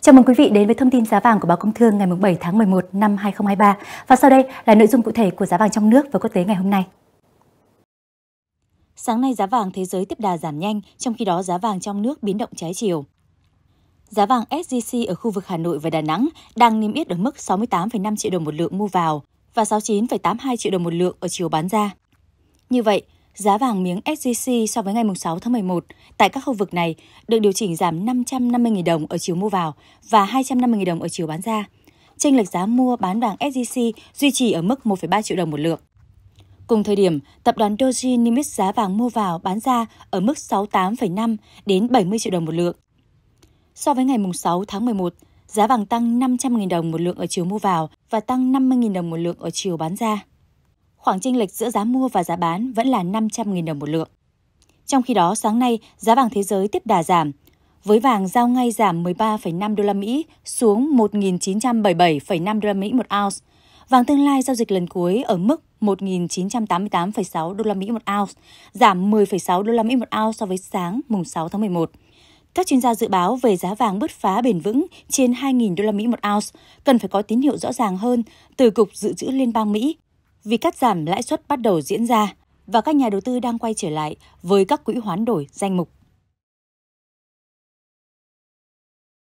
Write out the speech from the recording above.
Chào mừng quý vị đến với thông tin giá vàng của Báo Công Thương ngày 7 tháng 11 năm 2023. Và sau đây là nội dung cụ thể của giá vàng trong nước và quốc tế ngày hôm nay. Sáng nay giá vàng thế giới tiếp đà giảm nhanh, trong khi đó giá vàng trong nước biến động trái chiều. Giá vàng SJC ở khu vực Hà Nội và Đà Nẵng đang niêm yết ở mức 68,5 triệu đồng một lượng mua vào và 69,82 triệu đồng một lượng ở chiều bán ra. Như vậy, giá vàng miếng SJC so với ngày 6 tháng 11 tại các khu vực này được điều chỉnh giảm 550.000 đồng ở chiều mua vào và 250.000 đồng ở chiều bán ra. Tranh lệch giá mua bán vàng SJC duy trì ở mức 1,3 triệu đồng một lượng. Cùng thời điểm, tập đoàn Doji niêm yết giá vàng mua vào bán ra ở mức 68,5 đến 70 triệu đồng một lượng. So với ngày 6 tháng 11, giá vàng tăng 500.000 đồng một lượng ở chiều mua vào và tăng 50.000 đồng một lượng ở chiều bán ra khoảng chênh lệch giữa giá mua và giá bán vẫn là 500.000 đồng một lượng. Trong khi đó, sáng nay, giá vàng thế giới tiếp đà giảm, với vàng giao ngay giảm 13,5 đô la Mỹ xuống 1.977,5 đô la Mỹ một ounce. Vàng tương lai giao dịch lần cuối ở mức 1.988,6 đô la Mỹ một ounce, giảm 10,6 đô la Mỹ một ounce so với sáng mùng 6 tháng 11. Các chuyên gia dự báo về giá vàng bứt phá bền vững trên 2.000 đô la Mỹ một ounce cần phải có tín hiệu rõ ràng hơn từ Cục Dự trữ Liên bang Mỹ vì cắt giảm lãi suất bắt đầu diễn ra và các nhà đầu tư đang quay trở lại với các quỹ hoán đổi danh mục